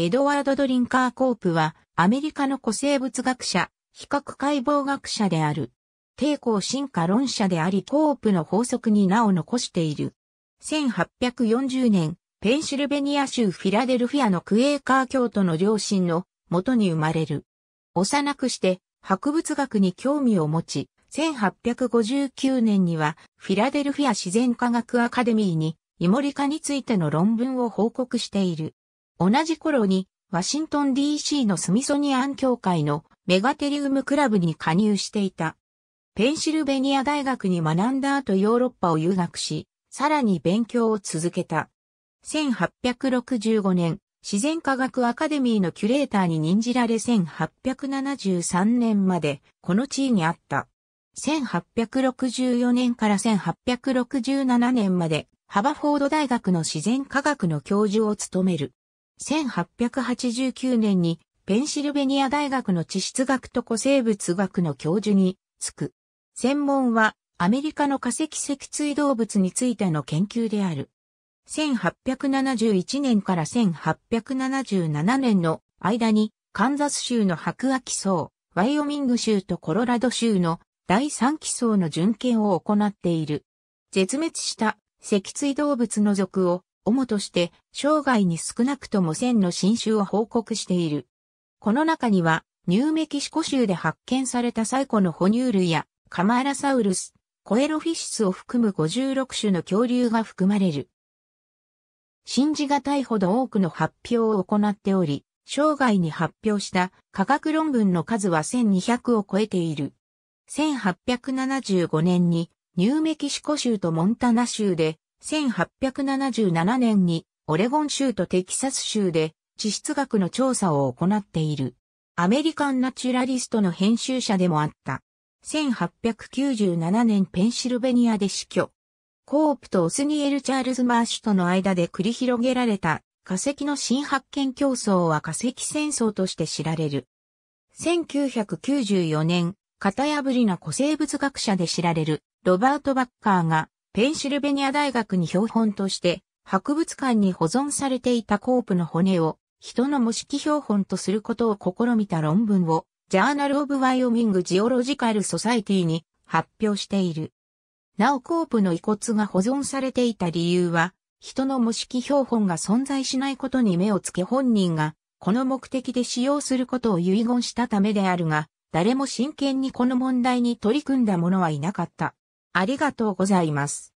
エドワード・ドリンカー・コープは、アメリカの古生物学者、比較解剖学者である。抵抗進化論者でありコープの法則に名を残している。1840年、ペンシルベニア州フィラデルフィアのクエーカー教徒の両親の元に生まれる。幼くして博物学に興味を持ち、1859年にはフィラデルフィア自然科学アカデミーにイモリ科についての論文を報告している。同じ頃に、ワシントン DC のスミソニアン協会のメガテリウムクラブに加入していた。ペンシルベニア大学に学んだ後ヨーロッパを留学し、さらに勉強を続けた。1865年、自然科学アカデミーのキュレーターに任じられ1873年までこの地位にあった。1864年から1867年までハバフォード大学の自然科学の教授を務める。1889年にペンシルベニア大学の地質学と古生物学の教授に就く。専門はアメリカの化石脊椎動物についての研究である。1871年から1877年の間にカンザス州の白亜紀層、ワイオミング州とコロラド州の第三期層の巡検を行っている。絶滅した脊椎動物の属を主として生涯に少なくとも1000の新種を報告している。この中には、ニューメキシコ州で発見された最古の哺乳類やカマラサウルス、コエロフィシスを含む56種の恐竜が含まれる。信じがたいほど多くの発表を行っており、生涯に発表した科学論文の数は1200を超えている。1875年にニューメキシコ州とモンタナ州で1877年にオレゴン州とテキサス州で地質学の調査を行っている。アメリカンナチュラリストの編集者でもあった。1897年ペンシルベニアで死去。コープとオスニエル・チャールズ・マーシュとの間で繰り広げられた化石の新発見競争は化石戦争として知られる。1994年、型破りな古生物学者で知られるロバート・バッカーがペンシルベニア大学に標本として博物館に保存されていたコープの骨を人の模式標本とすることを試みた論文をジャーナル・オブ・ワイオミング・ジオロジカル・ソサイティに発表している。なおコープの遺骨が保存されていた理由は、人の模式標本が存在しないことに目をつけ本人が、この目的で使用することを遺言したためであるが、誰も真剣にこの問題に取り組んだ者はいなかった。ありがとうございます。